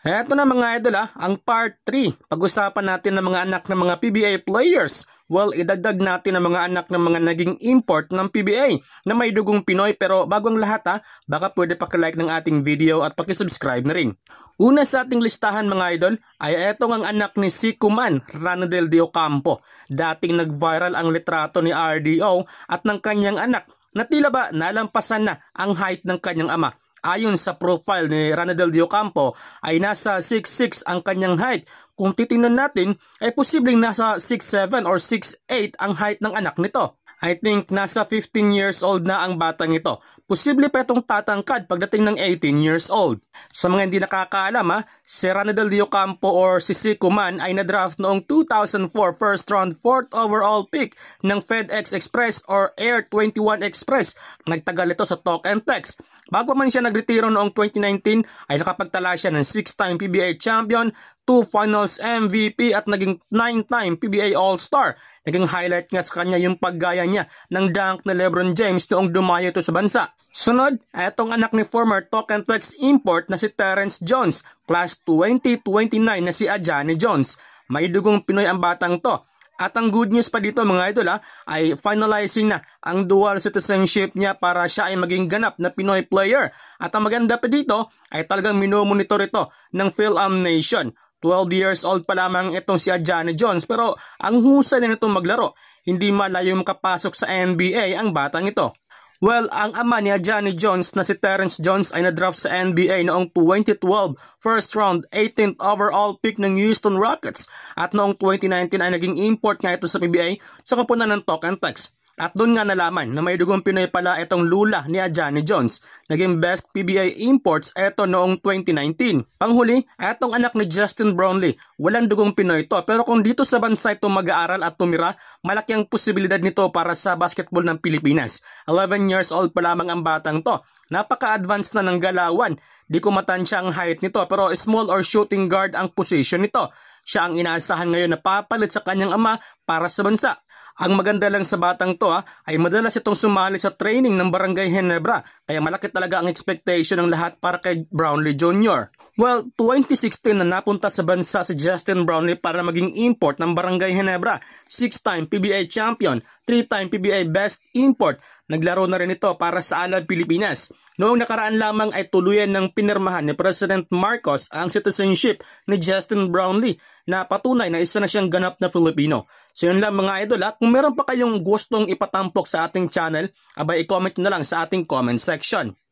Heto na mga idol ah, ang part 3. Pag-usapan natin ng mga anak ng mga PBA players. Well, idagdag natin ang mga anak ng mga naging import ng PBA na may dugong Pinoy pero bago ang lahat ha, ah, baka pwede pakilike ng ating video at pakisubscribe na rin. Una sa ating listahan mga idol ay etong ang anak ni Sikuman, Ranadel de Ocampo. Dating nag-viral ang litrato ni RDO at ng kanyang anak na tila ba nalampasan na ang height ng kanyang ama. Ayon sa profile ni Ranadel Diocampo ay nasa 6'6 ang kanyang height. Kung titingnan natin ay posibleng nasa 6'7 or 6'8 ang height ng anak nito. I think nasa 15 years old na ang batang ito. Posible pa itong tatangkad pagdating ng 18 years old. Sa mga hindi nakakaalam ha, si Rana Del or si Man ay na-draft noong 2004 first round 4th overall pick ng FedEx Express or Air 21 Express. Nagtagal ito sa talk and text. Bago man siya nagretiro noong 2019 ay nakapagtala siya ng 6-time PBA champion, two finals MVP at naging 9 time PBA All-Star. Naging highlight nga sa kanya yung paggaya niya ng dunk na Lebron James noong dumayo ito sa bansa. Sunod, etong anak ni former Talk and Flex import na si Terrence Jones, class 2029 na si Ajani Jones. May dugong Pinoy ang batang to at ang good news pa dito mga idol ha, ah, ay finalizing na ang dual citizenship niya para siya ay maging ganap na Pinoy player. At ang maganda pa dito ay talagang minomonitor ito ng PhilAm Nation. 12 years old pa lamang itong si Adjana Jones pero ang husay na itong maglaro. Hindi malayo makapasok sa NBA ang batang ito. Well, ang ama niya Johnny Jones na si Terrence Jones ay na-draft sa NBA noong 2012, first round 18th overall pick ng Houston Rockets at noong 2019 ay naging import nga ito sa PBA sa kapunan ng Talk and Text. At doon nga nalaman na may dugong Pinoy pala itong lula ni Ajani Jones. Naging best PBI imports ito noong 2019. Panghuli, etong anak ni Justin Brownlee. Walang dugong Pinoy to pero kung dito sa bansa ito mag-aaral at tumira, malaki ang posibilidad nito para sa basketball ng Pilipinas. 11 years old pa lamang ang batang to. Napaka-advanced na ng galawan. Di ko matansya ang height nito pero small or shooting guard ang position nito. Siya ang inaasahan ngayon na papalit sa kanyang ama para sa bansa. Ang maganda lang sa batang to ha, ay madalas itong sumali sa training ng Barangay Henebra kaya malaki talaga ang expectation ng lahat para kay Brownlee Jr. Well, 2016 na napunta sa bansa si Justin Brownlee para maging import ng Barangay Henebra. 6 time PBA champion, 3 time PBA best import Naglaro na rin ito para sa Alan Pilipinas. Noong nakaraan lamang ay tuluyan ng pinirmahan ni President Marcos ang citizenship ni Justin Brownlee na patunay na isa na siyang ganap na Filipino. So yun lang mga idol ha, kung meron pa kayong gustong ipatampok sa ating channel, abay i-comment na lang sa ating comment section.